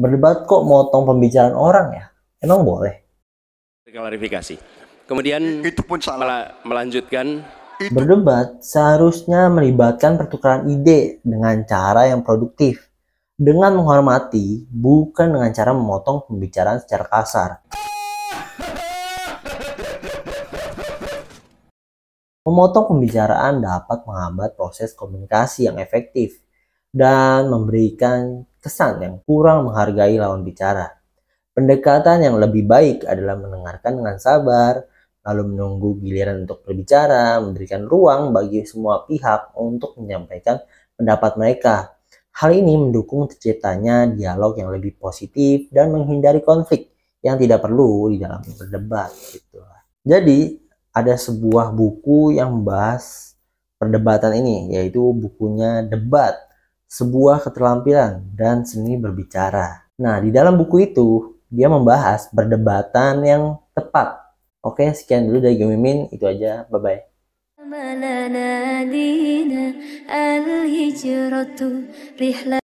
berdebat kok motong pembicaraan orang ya? Emang boleh? Klarifikasi. Kemudian itu pun salah. melanjutkan itu. berdebat seharusnya melibatkan pertukaran ide dengan cara yang produktif, dengan menghormati, bukan dengan cara memotong pembicaraan secara kasar. Memotong pembicaraan dapat menghambat proses komunikasi yang efektif dan memberikan kesan yang kurang menghargai lawan bicara. Pendekatan yang lebih baik adalah mendengarkan dengan sabar, lalu menunggu giliran untuk berbicara, memberikan ruang bagi semua pihak untuk menyampaikan pendapat mereka. Hal ini mendukung terciptanya dialog yang lebih positif dan menghindari konflik yang tidak perlu di dalam berdebat gitu. Jadi ada sebuah buku yang membahas perdebatan ini yaitu bukunya Debat sebuah keterampilan dan seni berbicara. Nah, di dalam buku itu dia membahas perdebatan yang tepat. Oke, sekian dulu dari Gemimin, itu aja. Bye bye.